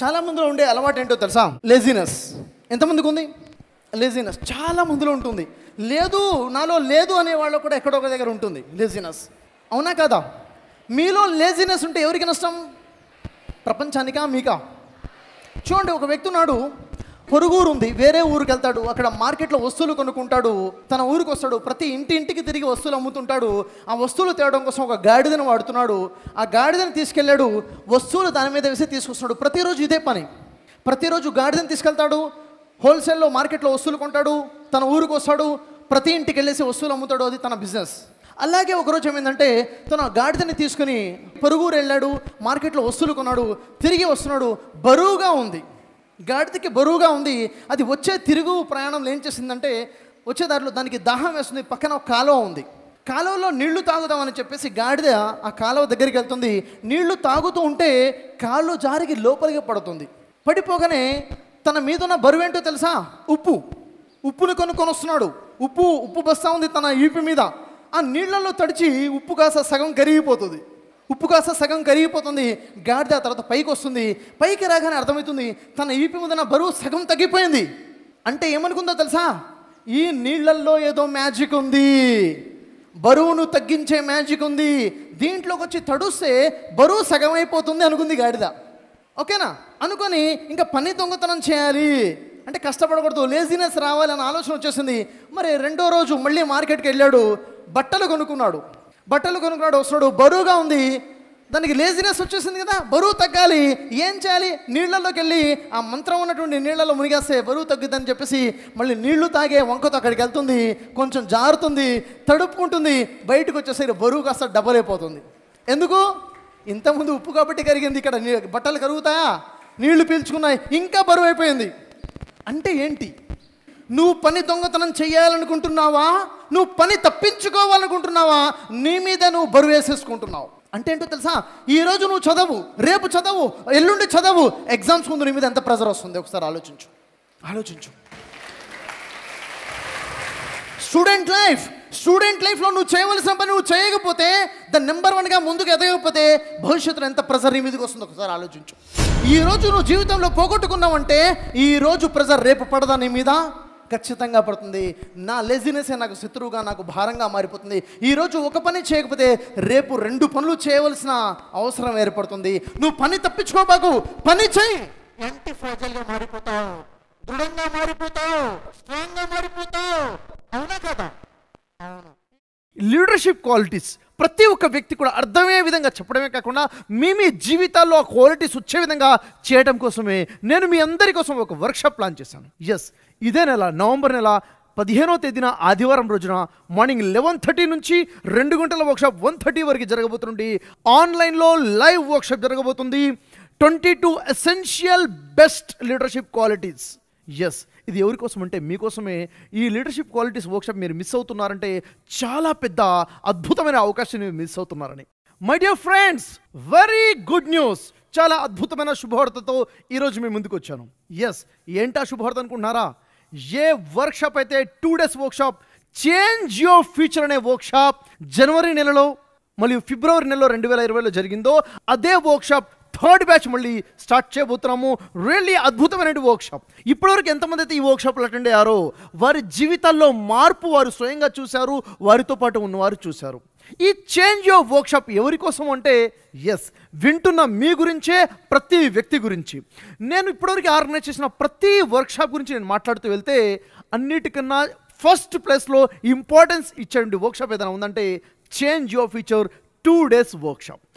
చాలా మందిలో ఉండే అలవాటు ఏంటో తెలుసా లేజినెస్ ఎంతమందికి ఉంది లేజినెస్ చాలా మందిలో ఉంటుంది లేదు నాలో లేదు అనే వాళ్ళు కూడా ఎక్కడొక దగ్గర ఉంటుంది లేజినెస్ అవునా కదా మీలో లేజినెస్ ఉంటే ఎవరికి నష్టం ప్రపంచానికా మీకా చూడండి ఒక వ్యక్తి ఉన్నాడు పొరుగురు ఉంది వేరే ఊరికి వెళ్తాడు అక్కడ మార్కెట్లో వస్తువులు కొనుక్కుంటాడు తన ఊరికి వస్తాడు ప్రతి ఇంటి ఇంటికి తిరిగి వస్తువులు అమ్ముతుంటాడు ఆ వస్తువులు తేవడం కోసం ఒక గాడిదను వాడుతున్నాడు ఆ గాడిదను తీసుకెళ్ళాడు వస్తువులు దాని మీద వేసి తీసుకొస్తున్నాడు ప్రతిరోజు ఇదే పని ప్రతిరోజు గాడిదను తీసుకెళ్తాడు హోల్సేల్లో మార్కెట్లో వస్తువులు కొంటాడు తన ఊరికి వస్తాడు ప్రతి ఇంటికి వెళ్ళేసి వస్తువులు అమ్ముతాడు అది తన బిజినెస్ అలాగే ఒకరోజు ఏమైందంటే తను గాడిదని తీసుకుని పొరుగురు వెళ్ళాడు మార్కెట్లో వస్తువులు కొన్నాడు తిరిగి వస్తున్నాడు బరువుగా ఉంది గాడిదకి బరువుగా ఉంది అది వచ్చే తిరుగు ప్రయాణంలో ఏం చేసిందంటే వచ్చే దారిలో దానికి దాహం వేస్తుంది పక్కన ఒక కాలువ ఉంది కాలువలో నీళ్లు తాగుదామని చెప్పేసి గాడిద ఆ కాలువ దగ్గరికి వెళ్తుంది నీళ్లు తాగుతూ ఉంటే కాళ్ళు జారికి లోపలికి పడుతుంది పడిపోగానే తన మీద ఉన్న బరువు ఏంటో తెలుసా ఉప్పు ఉప్పును కొనుక్కొని వస్తున్నాడు ఉప్పు ఉప్పు బస్తా ఉంది తన ఈపి మీద ఆ నీళ్లలో తడిచి ఉప్పు కాస్త సగం కరిగిపోతుంది ఉప్పు కాస్త సగం కరిగిపోతుంది గాడిద తర్వాత పైకి వస్తుంది పైకి రాగానే అర్థమవుతుంది తన ఈపి మీద బరువు సగం తగ్గిపోయింది అంటే ఏమనుకుందో తెలుసా ఈ నీళ్లల్లో ఏదో మ్యాజిక్ ఉంది బరువును తగ్గించే మ్యాజిక్ ఉంది దీంట్లోకి వచ్చి తడుస్తే బరువు సగం అయిపోతుంది అనుకుంది గాడిద ఓకేనా అనుకొని ఇంకా పని దొంగతనం చేయాలి అంటే కష్టపడకూడదు లేజినెస్ రావాలని ఆలోచన వచ్చేసింది మరి రెండో రోజు మళ్ళీ మార్కెట్కి వెళ్ళాడు బట్టలు కొనుక్కున్నాడు బట్టలు కొనుక్కున్నాడు వస్తున్నాడు బరువుగా ఉంది దానికి లేజినెస్ వచ్చేసింది కదా బరువు తగ్గాలి ఏం చేయాలి నీళ్లలోకి వెళ్ళి ఆ మంత్రం ఉన్నటువంటి నీళ్లలో మునిగేస్తే బరువు తగ్గుద్దని చెప్పేసి మళ్ళీ నీళ్లు తాగే వంకతో అక్కడికి వెళ్తుంది కొంచెం జారుతుంది తడుపుకుంటుంది బయటకు వచ్చేసరికి బరువు కాస్త డబల్ అయిపోతుంది ఎందుకు ఇంతకుముందు ఉప్పు కాబట్టి కరిగింది ఇక్కడ బట్టలు కరుగుతాయా నీళ్లు పీల్చుకున్నాయి ఇంకా బరువు అయిపోయింది అంటే ఏంటి నువ్వు పని దొంగతనం చేయాలనుకుంటున్నావా నువ్వు పని తప్పించుకోవాలనుకుంటున్నావా నీ మీద నువ్వు బరువు వేసేసుకుంటున్నావు అంటే ఏంటో తెలుసా ఈరోజు నువ్వు చదవు రేపు చదవు ఎల్లుండి చదవు ఎగ్జామ్స్ ముందు నీ మీద ఎంత ప్రెజర్ వస్తుంది ఒకసారి ఆలోచించు ఆలోచించు స్టూడెంట్ లైఫ్ స్టూడెంట్ లైఫ్లో నువ్వు చేయవలసిన పని నువ్వు చేయకపోతే ద నెంబర్ వన్గా ముందుకు ఎదగకపోతే భవిష్యత్తులో ఎంత ప్రెజర్ నీ మీదకి వస్తుందో ఒకసారి ఆలోచించు ఈరోజు నువ్వు జీవితంలో పోగొట్టుకున్నావంటే ఈరోజు ప్రెజర్ రేపు పడదా నీ మీద ఖచ్చితంగా పడుతుంది నా లెజినెస్ నాకు శత్రువుగా నాకు భారంగా మారిపోతుంది ఈరోజు ఒక పని చేయకపోతే రేపు రెండు పనులు చేయవలసిన అవసరం ఏర్పడుతుంది నువ్వు పని తప్పించుకోబాకు పని చేయి ఎంత ఫోజల్గా మారిపోతావు దృఢంగా మారిపోతావు లీడర్షిప్ క్వాలిటీస్ ప్రతి ఒక్క వ్యక్తి కూడా అర్థమయ్యే విధంగా చెప్పడమే కాకుండా మీ మీ జీవితాల్లో ఆ క్వాలిటీస్ వచ్చే విధంగా చేయడం కోసమే నేను మీ అందరి కోసం ఒక వర్క్షాప్ ప్లాన్ చేశాను ఎస్ ఇదే నెల నవంబర్ నెల పదిహేనో తేదీన ఆదివారం రోజున మార్నింగ్ లెవెన్ థర్టీ నుంచి రెండు గంటల వర్క్షాప్ వన్ థర్టీ వరకు జరగబోతుంది ఆన్లైన్లో లైవ్ వర్క్షాప్ జరగబోతుంది twenty two essential best leadership qualities yes ఇది ఎవరికోసం అంటే మీకోసమే ఈ లీడర్షిప్ క్వాలిటీస్ వర్క్షాప్ మీరు మిస్ అవుతున్నారంటే చాలా పెద్ద అద్భుతమైన అవకాశం మిస్ అవుతున్నారని my dear friends very good news చాలా అద్భుతమైన శుభవార్తతో ఈరోజు మేము ముందుకు వచ్చాను ఎస్ ఏంటా శుభవార్త అనుకుంటున్నారా ఏ వర్క్షాప్ అయితే two days workshop change your future అనే వర్క్షాప్ జనవరి నెలలో మరియు ఫిబ్రవరి నెలలో రెండు వేల ఇరవైలో జరిగిందో అదే వర్క్షాప్ థర్డ్ బ్యాచ్ మళ్ళీ స్టార్ట్ చేయబోతున్నాము రియల్లీ అద్భుతమైన వర్క్షాప్ ఇప్పటివరకు ఎంతమంది అయితే ఈ వర్క్షాప్లు అటెండ్ అయ్యారో వారి జీవితాల్లో మార్పు వారు స్వయంగా చూశారు వారితో పాటు ఉన్నవారు చూశారు ఈ చేంజ్ ఆఫ్ వర్క్షాప్ ఎవరి కోసం అంటే ఎస్ వింటున్న మీ గురించే ప్రతి వ్యక్తి గురించి నేను ఇప్పటివరకు ఆర్గనైజ్ చేసిన ప్రతి వర్క్షాప్ గురించి నేను మాట్లాడుతూ వెళ్తే అన్నిటికన్నా ఫస్ట్ ప్లేస్లో ఇంపార్టెన్స్ ఇచ్చే వర్క్షాప్ ఏదైనా ఉందంటే change your future two days workshop